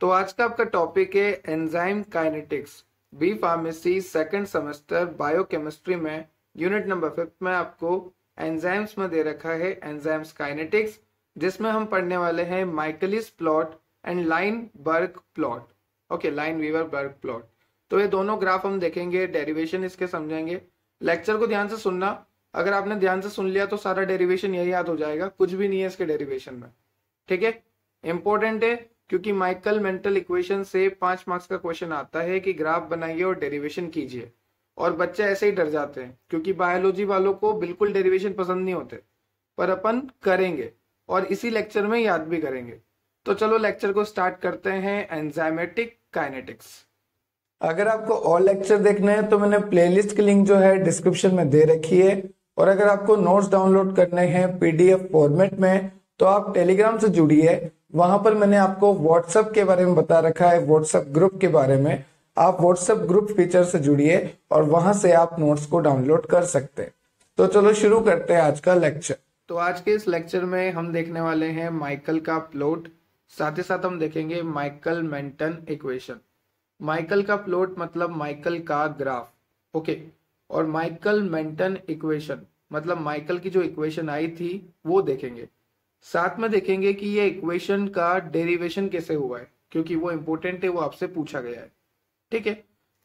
तो आज का आपका टॉपिक है enzyme kinetics B pharmacy second semester biochemistry में यूनिट नंबर फिफ्थ में आपको एंजाइम्स में दे रखा है एंजाइम्स काइनेटिक्स जिसमें हम पढ़ने वाले हैं Michaelis plot and line Burk plot okay Lineweaver Burk plot तो ये दोनों ग्राफ हम देखेंगे डेरिवेशन इसके समझेंगे लेक्चर को ध्यान से सुनना अगर आपने ध्यान से सुन लिया तो सारा डेरिवेशन यही याद हो जाएगा कुछ भी नहीं है इसके डेरिवेशन में ठीक है इंपॉर्टेंट है क्योंकि माइकल मेंटल इक्वेशन से पांच मार्क्स का क्वेश्चन आता है कि ग्राफ बनाइए और डेरिवेशन कीजिए और बच्चे ऐसे ही डर जाते हैं क्योंकि बायोलॉजी वालों को बिल्कुल डेरिवेशन पसंद नहीं होते पर अपन करेंगे और इसी लेक्चर में याद भी करेंगे तो चलो लेक्चर को स्टार्ट करते हैं एंजाइमेटिक काइनेटिक्स अगर आपको और लेक्चर देखने हैं तो मैंने प्लेलिस्ट की लिंक जो है डिस्क्रिप्शन में दे रखी है और अगर आपको नोट्स डाउनलोड करने हैं पीडीएफ फॉर्मेट में तो आप टेलीग्राम से जुड़िए वहां पर मैंने आपको व्हाट्सएप के बारे में बता रखा है व्हाट्सएप ग्रुप के बारे में आप व्हाट्सएप ग्रुप फीचर से जुड़िए और वहां से आप नोट्स को डाउनलोड कर सकते हैं तो चलो शुरू करते हैं आज का लेक्चर तो आज के इस लेक्चर में हम देखने वाले हैं माइकल का प्लॉट साथ ही साथ हम देखेंगे माइकल मेंटन इक्वेशन माइकल का प्लॉट मतलब माइकल का ग्राफ ओके और माइकल मेंटन इक्वेशन मतलब माइकल की जो इक्वेशन आई थी वो देखेंगे साथ में देखेंगे कि ये इक्वेशन का डेरिवेशन कैसे हुआ है क्योंकि वो इम्पोर्टेंट है वो आपसे पूछा गया है ठीक है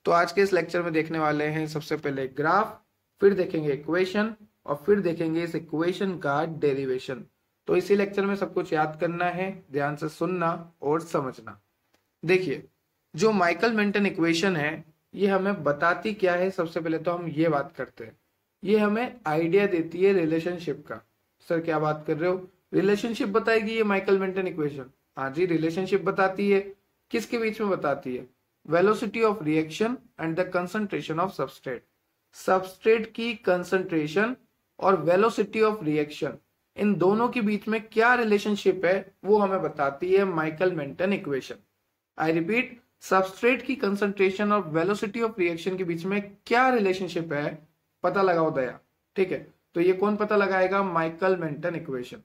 तो आज के इस लेक्चर में देखने वाले हैं सबसे पहले ग्राफ फिर देखेंगे इक्वेशन और फिर देखेंगे इस इक्वेशन का डेरिवेशन तो इसी लेक्चर में सब कुछ याद करना है ध्यान से सुनना और समझना देखिए जो माइकल मेंटन इक्वेशन है ये हमें बताती क्या है सबसे पहले तो हम ये बात करते हैं ये हमें आइडिया देती है रिलेशनशिप का सर क्या बात कर रहे हो रिलेशनशिप बताएगी ये माइकल मेंटन इक्वेशन हाँ जी रिलेशनशिप बताती है किसके बीच में बताती है velocity of reaction and the concentration of substrate substrate की कंसंट्रेशन और वेलोसिटी ऑफ रिएक्शन इन दोनों के बीच में क्या रिलेशनशिप है वो हमें बताती है Michael Menten equation I repeat substrate की कंसंट्रेशन और वेलोसिटी ऑफ रिएक्शन के बीच में क्या रिलेशनशिप है पता लगाओ दया ठीक है तो ये कौन पता लगाएगा माइकल मेंटन इक्वेशन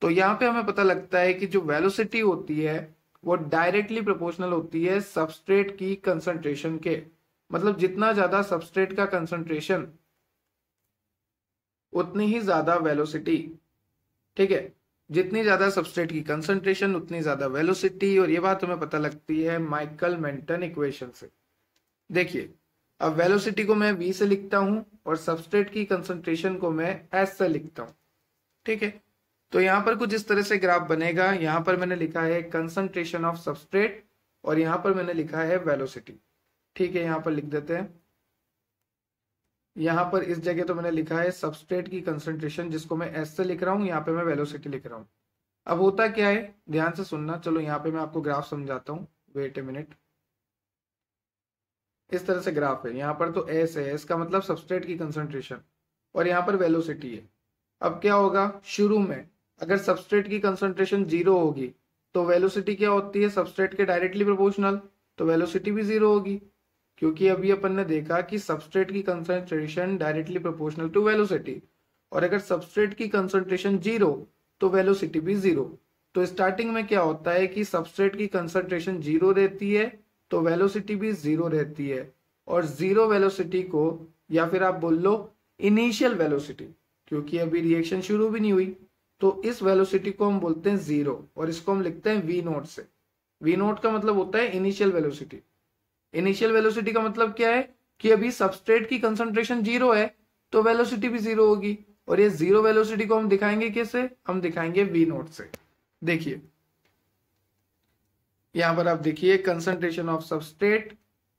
तो यहाँ पे हमें पता लगता है कि जो वेलोसिटी होती है वो डायरेक्टली प्रोपोर्शनल होती है सबस्ट्रेट की कंसंट्रेशन के मतलब जितना ज्यादा सबस्ट्रेट का कंसंट्रेशन उतनी ही ज्यादा वेलोसिटी ठीक है जितनी ज्यादा सबस्ट्रेट की कंसंट्रेशन उतनी ज्यादा वेलोसिटी और ये बात हमें पता लगती है माइकल मेंटन इक्वेशन से देखिए अब वेलोसिटी को मैं वी से लिखता हूं और सबस्ट्रेट की कंसंट्रेशन को मैं एस से लिखता हूं ठीक है तो यहां पर कुछ इस तरह से ग्राफ बनेगा यहां पर मैंने लिखा है कंसंट्रेशन ऑफ सबस्ट्रेट और यहां पर मैंने लिखा है वेलोसिटी ठीक है यहां पर लिख देते हैं यहां पर इस जगह तो मैंने लिखा है सबस्ट्रेट की कंसंट्रेशन जिसको मैं एस से लिख रहा हूं यहां पर मैं वेलोसिटी लिख रहा हूं अब होता क्या है ध्यान से सुनना चलो यहां पर मैं आपको ग्राफ समझाता हूँ वेट ए मिनट इस तरह से ग्राफ है यहां पर तो एस है इसका मतलब सबस्ट्रेट की कंसंट्रेशन और यहां पर वेलोसिटी है अब क्या होगा शुरू में अगर सबस्ट्रेट की कंसंट्रेशन जीरो होगी तो वेलोसिटी क्या होती है सबस्ट्रेट के डायरेक्टली प्रोपोर्शनल तो वेलोसिटी भी जीरो होगी क्योंकि अभी अपन ने देखा कि सबस्ट्रेट की concentration directly proportional to velocity और अगर सबस्ट्रेट की कंसंट्रेशन जीरो तो वेलोसिटी भी जीरो तो स्टार्टिंग में क्या होता है कि सबस्ट्रेट की कंसंट्रेशन जीरो रहती है तो वेलोसिटी भी जीरो रहती है और जीरो वेलोसिटी को या फिर आप बोल लो इनिशियल वेलोसिटी क्योंकि अभी रिएक्शन शुरू भी नहीं हुई तो इस वेलोसिटी को हम बोलते हैं जीरो और इसको हम लिखते हैं वी नोट से वी नोट का मतलब होता है इनिशियल वेलोसिटी इनिशियल वेलोसिटी का मतलब क्या है कि अभी सबस्ट्रेट की कंसंट्रेशन जीरो है तो वेलोसिटी भी जीरो होगी और ये जीरो वेलोसिटी को हम दिखाएंगे कैसे हम दिखाएंगे वी नोट से देखिए यहां पर आप देखिए concentration of substrate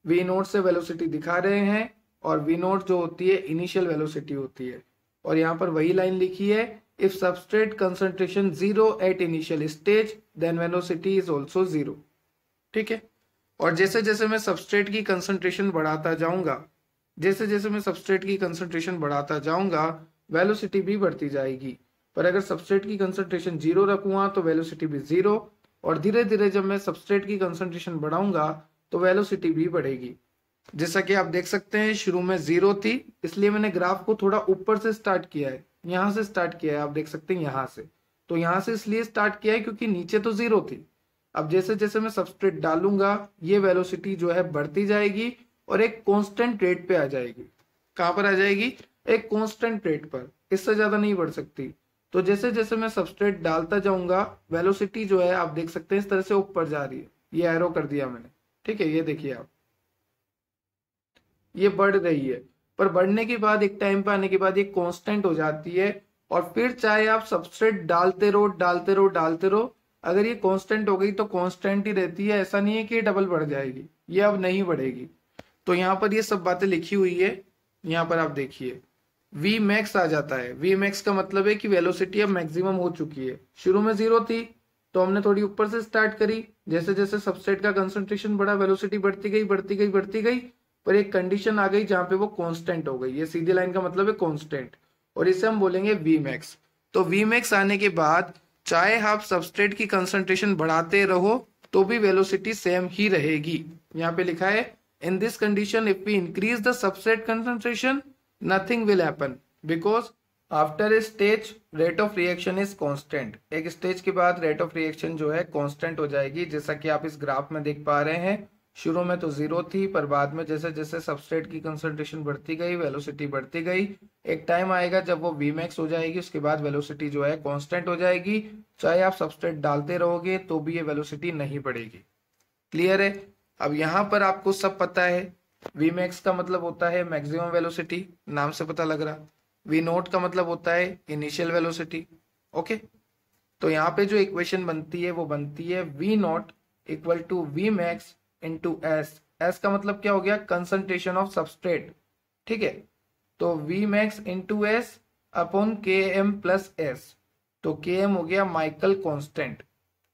V naught से वेलोसिटी दिखा रहे हैं और वी नोट जो होती है इनिशियल वेलोसिटी होती है और यहाँ पर वही लाइन लिखी है if substrate concentration zero at initial stage then velocity is also zero ठीक है और जैसे जैसे मैं सबस्ट्रेट की कंसंट्रेशन बढ़ाता जाऊंगा जैसे जैसे मैं सबस्ट्रेट की कंसंट्रेशन बढ़ाता जाऊंगा वेलोसिटी भी बढ़ती जाएगी पर अगर सबस्ट्रेट की कंसंट्रेशन जीरो रखूंगा तो वेलोसिटी भी जीरो और धीरे धीरे जब मैं सबस्ट्रेट की कंसंट्रेशन बढ़ाऊंगा तो वेलोसिटी भी बढ़ेगी जैसा कि आप देख सकते हैं शुरू में जीरो थी इसलिए मैंने ग्राफ को थोड़ा ऊपर से स्टार्ट किया है यहां से स्टार्ट किया है आप देख सकते हैं यहां से तो यहां से इसलिए स्टार्ट किया है क्योंकि नीचे तो जीरो थी अब जैसे जैसे मैं सबस्ट्रेट डालूंगा ये वेलोसिटी जो है बढ़ती जाएगी और एक कॉन्स्टेंट रेट पे आ जाएगी कहां पर आ जाएगी एक कॉन्स्टेंट रेट पर इससे ज्यादा नहीं बढ़ सकती तो जैसे जैसे मैं सबस्ट्रेट डालता जाऊंगा वेलोसिटी जो है आप देख सकते हैं इस तरह से ऊपर जा रही है ये एरो कर दिया मैंने ठीक है ये देखिए आप ये बढ़ रही है पर बढ़ने के बाद एक टाइम पे आने के बाद ये कांस्टेंट हो जाती है और फिर चाहे आप सबस्ट्रेट डालते रहो डालते रहो डालते रहो अगर ये कांस्टेंट हो गई तो कांस्टेंट ही रहती है ऐसा नहीं है कि ये डबल बढ़ जाएगी ये अब नहीं बढ़ेगी तो यहाँ पर ये सब बातें लिखी हुई है यहाँ पर आप देखिए वी मैक्स आ जाता है वी मैक्स का मतलब है कि वेलोसिटी अब मैक्सिमम हो चुकी है शुरू में जीरो थी तो हमने थोड़ी ऊपर से स्टार्ट करी जैसे जैसे सबसेट का कंसंट्रेशन बढ़ा वेलोसिटी बढ़ती गई बढ़ती गई बढ़ती गई पर एक कंडीशन आ गई जहां पे वो कांस्टेंट हो गई ये सीधी लाइन का मतलब है कांस्टेंट और इसे हम बोलेंगे वी मैक्स तो वी मैक्स आने के बाद चाहे आप हाँ सबस्ट्रेट की कंसंट्रेशन बढ़ाते रहो तो भी वेलोसिटी सेम ही रहेगी यहाँ पे लिखा है in this condition if we increase the substrate concentration nothing will happen because after a stage rate of reaction is constant एक स्टेज के बाद रेट ऑफ रिएक्शन जो है कॉन्स्टेंट हो जाएगी जैसा कि आप इस ग्राफ में देख पा रहे हैं शुरू में तो जीरो थी पर बाद में जैसे जैसे सबस्टेट की कंसंट्रेशन बढ़ती गई वेलोसिटी बढ़ती गई एक टाइम आएगा जब वो वी मैक्स हो जाएगी उसके बाद वेलोसिटी जो है कांस्टेंट हो जाएगी चाहे आप सबस्टेट डालते रहोगे तो भी ये वेलोसिटी नहीं बढ़ेगी क्लियर है अब यहाँ पर आपको सब पता है वी मैक्स का मतलब होता है मैक्सिमम वेलोसिटी नाम से पता लग रहा वी नोट का मतलब होता है इनिशियल वेलोसिटी ओके तो यहाँ पे जो इक्वेशन बनती है वो बनती है V naught equal to V max into S S का मतलब क्या हो गया कंसंट्रेशन ऑफ सबस्ट्रेट ठीक है तो V max into S upon K M plus S तो के एम हो गया माइकल कॉन्स्टेंट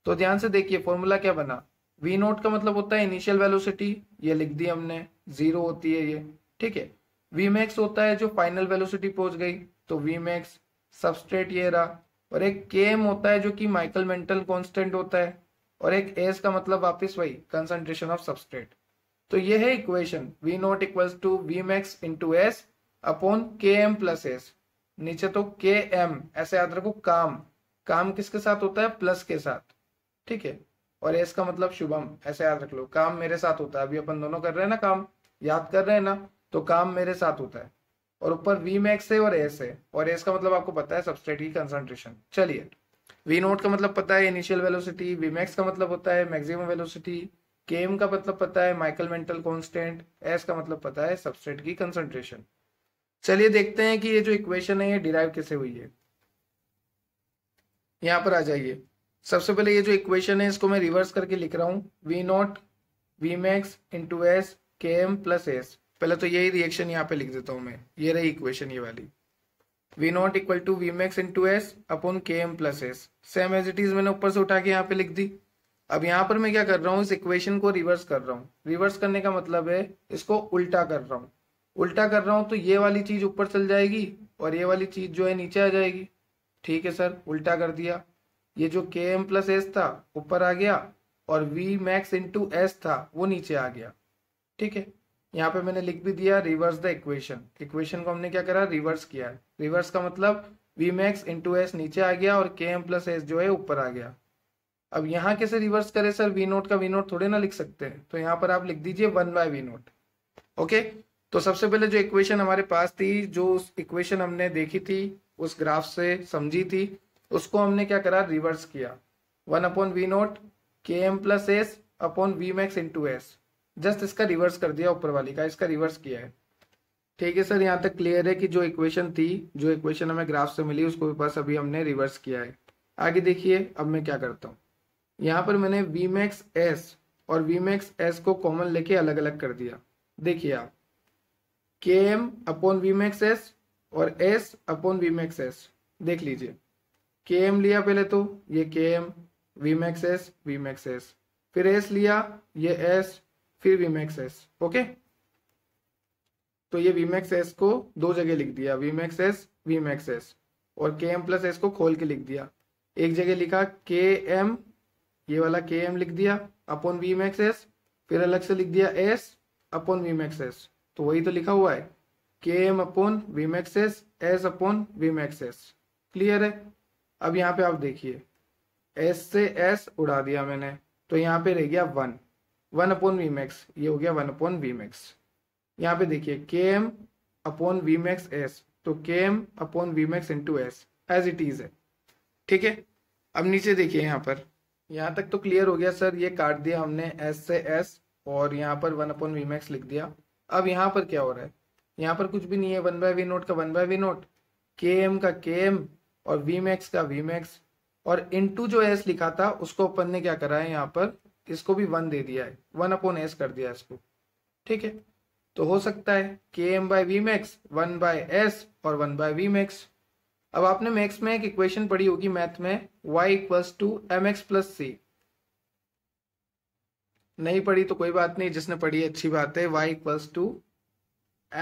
तो ध्यान से देखिए फॉर्मूला क्या बना वी नोट का मतलब होता है इनिशियल वेलोसिटी ये लिख दी हमने जीरो होती है ये ठीक है वी मैक्स होता है जो फाइनल वेलोसिटी पहुंच गई तो वी मैक्स सबस्ट्रेट ये रहा और एक के एम होता है जो कि माइकल मेंटल कॉन्स्टेंट होता है और एक एस का मतलब वापस वही कंसंट्रेशन ऑफ सबस्ट्रेट तो ये है equation V naught equals to V max into S upon K M plus S नीचे तो के एम ऐसे याद रखो काम काम किसके साथ होता है प्लस के साथ ठीक है और एस का मतलब शुभम ऐसे याद रख लो काम मेरे साथ होता है अभी अपन दोनों कर रहे हैं ना काम याद कर रहे हैं ना तो काम मेरे साथ होता है और ऊपर वी मैक्स है और एस है और एस का मतलब आपको पता है सबस्ट्रेट की कंसंट्रेशन चलिए वी नोट का मतलब पता है इनिशियल वेलोसिटी वी मैक्स का मतलब होता है मैक्सिमम वेलोसिटी के एम का मतलब पता है माइकल मेंटल कॉन्स्टेंट एस का मतलब पता है सबस्ट्रेट की कंसंट्रेशन चलिए देखते हैं कि ये जो इक्वेशन है ये डिराइव कैसे हुई है यहां पर आ जाइए सबसे पहले ये जो इक्वेशन है इसको मैं रिवर्स करके लिख रहा हूं V naught V max into S K M plus S पहले तो यही रिएक्शन यहाँ पे लिख देता हूं मैं ये रही इक्वेशन ये वाली v naught equal to V max into S upon K M plus S same as it is मैंने ऊपर से उठा के यहाँ पे लिख दी अब यहाँ पर मैं क्या कर रहा हूँ इस इक्वेशन को रिवर्स कर रहा हूँ रिवर्स करने का मतलब है इसको उल्टा कर रहा हूँ उल्टा कर रहा हूँ तो ये वाली चीज ऊपर चल जाएगी और ये वाली चीज जो है नीचे आ जाएगी ठीक है सर उल्टा कर दिया ये जो के एम प्लस एस था ऊपर आ गया और वी मैक्स इंटू एस था वो नीचे आ गया ठीक है यहाँ पे मैंने लिख भी दिया रिवर्स द इक्वेशन इक्वेशन को हमने क्या करा रिवर्स किया रिवर्स का मतलब वी मैक्स इंटू एस नीचे आ गया और के एम प्लस एस जो है ऊपर आ गया अब यहाँ कैसे रिवर्स करें सर वी नोट का वी नोट थोड़े ना लिख सकते हैं तो यहाँ पर आप लिख दीजिए one by V naught okay तो सबसे पहले जो इक्वेशन हमारे पास थी जो उस इक्वेशन हमने देखी थी उस ग्राफ से समझी थी उसको हमने क्या करा रिवर्स किया one upon V naught K M plus S upon V max into S just इसका रिवर्स कर दिया ऊपर वाली का इसका रिवर्स किया है ठीक है सर यहाँ तक क्लियर है कि जो इक्वेशन थी जो इक्वेशन हमें ग्राफ से मिली उसको भी बस अभी हमने रिवर्स किया है आगे देखिए अब मैं क्या करता हूँ यहाँ पर मैंने वी मैक्स एस और वी मैक्स एस को कॉमन लेके अलग अलग कर दिया देखिए आप K M upon V max S और S upon V max S देख लीजिए के एम लिया पहले तो ये K M V max S V max S फिर एस लिया ये एस फिर वीमैक्स एस ओके तो ये वीमैक्स एस को दो जगह लिख दिया वीमैक्स एस वीमैक्स एस और के एम प्लस एस को खोल के लिख दिया एक जगह लिखा के एम ये वाला के एम लिख दिया अपॉन वीमैक्स एस फिर अलग से लिख दिया एस अपॉन वीमैक्स एस तो वही तो लिखा हुआ है K M upon V max S S upon V max S clear है अब यहाँ पे आप देखिए एस से एस उड़ा दिया मैंने तो यहाँ पे रह गया one one upon V max ये हो गया वन अपॉन वी मैक्स यहाँ पे देखिए K M upon V max S तो K M upon V max into S as it is है ठीक है अब नीचे देखिए यहाँ पर यहाँ तक तो क्लियर हो गया सर ये काट दिया हमने एस से एस और यहाँ पर वन अपॉन वी मैक्स लिख दिया अब यहाँ पर क्या हो रहा है यहाँ पर कुछ भी नहीं है वन बाय वी नोट का one by V naught K M का के एम और वी मैक्स का वी मैक्स और इंटू जो एस लिखा था उसको अपन ने क्या करा है यहाँ पर इसको भी वन दे दिया है वन अपॉन एस कर दिया इसको ठीक है तो हो सकता है K M by V max one by S और वन बाय वी मैक्स अब आपने मैक्स में एक इक्वेशन पढ़ी होगी मैथ में y equals to M X plus C नहीं पढ़ी तो कोई बात नहीं जिसने पढ़ी अच्छी बात है y equals to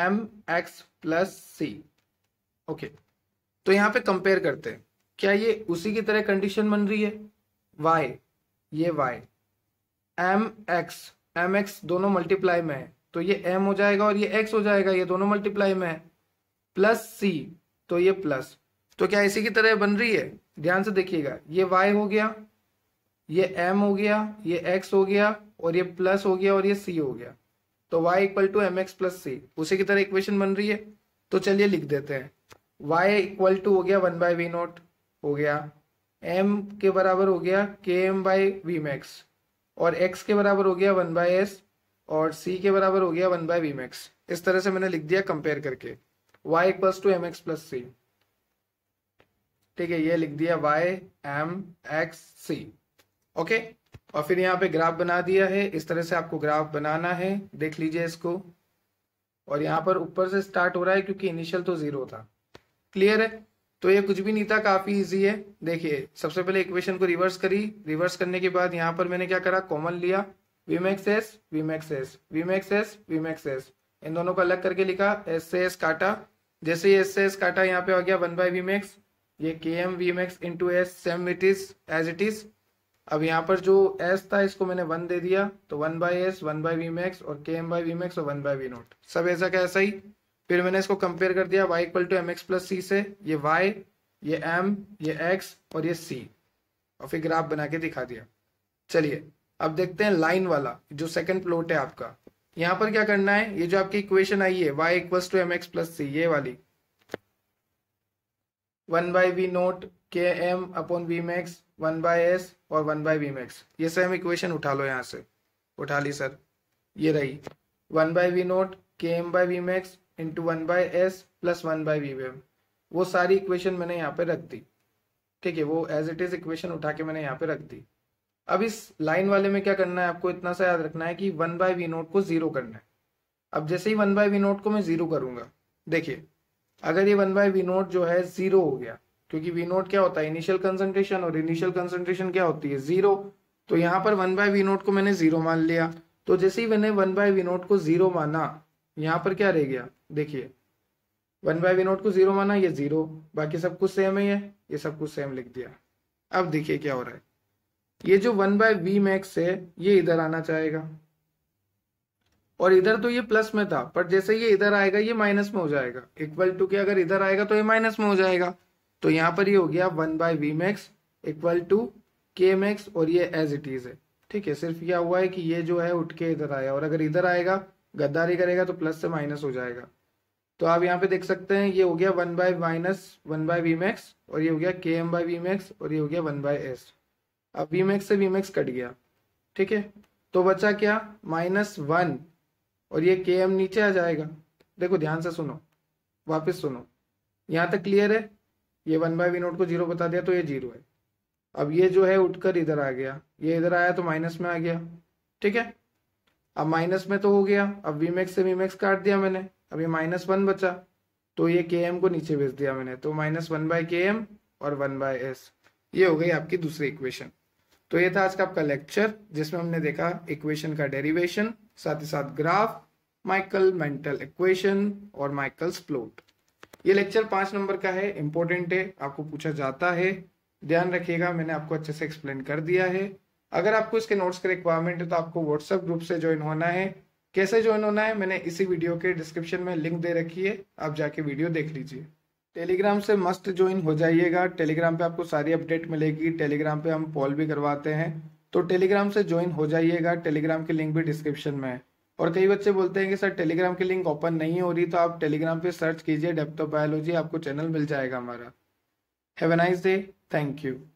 M X plus C okay तो यहाँ पे कंपेयर करते हैं क्या ये उसी की तरह कंडीशन बन रही है y ये y M X M X दोनों मल्टीप्लाई में है तो ये एम हो जाएगा और ये एक्स हो जाएगा ये दोनों मल्टीप्लाई में है प्लस सी तो ये प्लस तो क्या इसी की तरह बन रही है ध्यान से देखिएगा ये वाई हो गया ये एम हो गया ये एक्स हो गया और ये प्लस हो गया और ये सी हो गया तो Y equal to M X plus C उसी की तरह इक्वेशन बन रही है तो चलिए लिख देते हैं वाई इक्वल टू हो गया वन बाई वी नॉट हो गया एम के बराबर हो गया K M by V max और एक्स के बराबर हो गया वन बाय एस और सी के बराबर हो गया वन बाय वी मैक्स इस तरह से मैंने लिख दिया कंपेयर करके Y equals to M X plus C ठीक है ये लिख दिया Y M X C okay और फिर यहाँ पे ग्राफ बना दिया है इस तरह से आपको ग्राफ बनाना है देख लीजिए इसको और यहाँ पर ऊपर से स्टार्ट हो रहा है क्योंकि इनिशियल तो जीरो था क्लियर है तो ये कुछ भी नहीं था काफी इजी है देखिए सबसे पहले इक्वेशन को रिवर्स करी रिवर्स करने के बाद यहाँ पर मैंने क्या करा कॉमन लिया V S V S V S V S इन दोनों को अलग करके लिखा एस से एस काटा जैसे ही एस से एस काटा यहाँ पे आ गया वन बाई वी ये K M V in into S same it is as it is अब यहाँ पर जो एस था इसको मैंने वन दे दिया तो one by S one by V और के एम बाई वी और वन बाय वी नोट सब ऐसा कैसा ही फिर मैंने इसको कंपेयर कर दिया Y equal to M X plus C से ये वाई ये एम ये एक्स और ये सी और फिर ग्राफ बना के दिखा दिया चलिए अब देखते हैं लाइन वाला जो सेकंड प्लॉट है आपका यहाँ पर क्या करना है ये जो आपकी इक्वेशन आई है Y equal to M X plus C ये वाली one by V naught K M upon V max one by S और वन बाय वी मैक्स ये सेम इक्वेशन उठा लो यहाँ से उठा ली सर ये रही one by V naught K M by V max into one by S plus one by V wave वो सारी इक्वेशन मैंने यहाँ पे रख दी ठीक है वो एज इट इज इक्वेशन उठा के मैंने यहाँ पे रख दी अब इस लाइन वाले में क्या करना है आपको इतना सा याद रखना है कि वन बाय वी नोट को जीरो करना है अब जैसे ही वन बाय वी नोट को मैं जीरो करूंगा देखिए अगर ये वन बाय वी नोट जो है जीरो हो गया क्योंकि वी नोट क्या होता है इनिशियल कंसंट्रेशन और इनिशियल कंसंट्रेशन क्या होती है जीरो तो यहाँ पर वन बाय वी नोट को मैंने जीरो मान लिया तो जैसे ही मैंने वन बाय वी नोट को जीरो माना यहाँ पर क्या रह गया देखिए वन बाई वी नोट को जीरो माना ये जीरो बाकी सब कुछ सेम ही है ये सब कुछ सेम लिख दिया अब देखिए क्या हो रहा है ये जो वन बाय वी मैक्स है ये इधर आना चाहेगा और इधर तो ये प्लस में था पर जैसे ये इधर आएगा ये माइनस में हो जाएगा इक्वल टू के अगर इधर आएगा तो ये माइनस में हो जाएगा तो यहाँ पर ये हो गया one by V max equal to K max और ये एज इट इज है ठीक है सिर्फ यह हुआ है कि ये जो है उठ के इधर आया और अगर इधर आएगा गद्दारी करेगा तो प्लस से माइनस हो जाएगा तो आप यहाँ पे देख सकते हैं ये हो गया one by minus one by V max और ये हो गया K M bye V max और ये हो गया वन बाय एस अब वी मैक्स से वी मैक्स कट गया ठीक है तो बचा क्या माइनस वन और ये के एम नीचे आ जाएगा देखो ध्यान से सुनो वापस सुनो यहाँ तक क्लियर है ये वन बाय वी नोट को जीरो बता दिया तो ये जीरो है अब ये जो है उठकर इधर आ गया ये इधर आया तो माइनस में आ गया ठीक है अब माइनस में तो हो गया अब वी मैक्स से वी मैक्स काट दिया मैंने अब ये माइनस वन बचा तो ये के एम को नीचे भेज दिया मैंने तो minus one by K M और वन बाय एस ये हो गई आपकी दूसरी इक्वेशन तो ये था आज का आपका लेक्चर जिसमें हमने देखा इक्वेशन का डेरिवेशन साथ ही साथ ग्राफ माइकल मेंटल इक्वेशन और माइकल्स प्लॉट ये लेक्चर पांच नंबर का है इंपॉर्टेंट है आपको पूछा जाता है ध्यान रखिएगा मैंने आपको अच्छे से एक्सप्लेन कर दिया है अगर आपको इसके नोट्स के रिक्वायरमेंट है तो आपको व्हाट्सएप ग्रुप से ज्वाइन होना है कैसे ज्वाइन होना है मैंने इसी वीडियो के डिस्क्रिप्शन में लिंक दे रखी है आप जाके वीडियो देख लीजिए टेलीग्राम से मस्ट ज्वाइन हो जाइएगा टेलीग्राम पे आपको सारी अपडेट मिलेगी टेलीग्राम पे हम पॉल भी करवाते हैं तो टेलीग्राम से ज्वाइन हो जाइएगा टेलीग्राम की लिंक भी डिस्क्रिप्शन में है और कई बच्चे बोलते हैं कि सर टेलीग्राम की लिंक ओपन नहीं हो रही तो आप टेलीग्राम पे सर्च कीजिए डेप्टो बायोलॉजी आपको चैनल मिल जाएगा हमारा have a nice day thank you